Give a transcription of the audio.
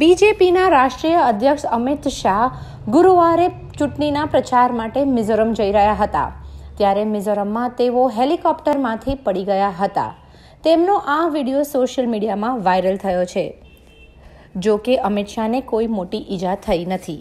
બીજેપીના રાષ્ટ્રીય અધ્યક્ષ અમિત શાહ ગુરુવારે ચૂંટણીના પ્રચાર માટે મિઝોરમ જઈ રહ્યા હતા ત્યારે મિઝોરમમાં તેઓ હેલિકોપ્ટરમાંથી પડી ગયા હતા તેમનો આ વિડીયો સોશિયલ મીડિયામાં વાયરલ થયો છે જો કે અમિત શાહને કોઈ મોટી ઈજા થઈ નથી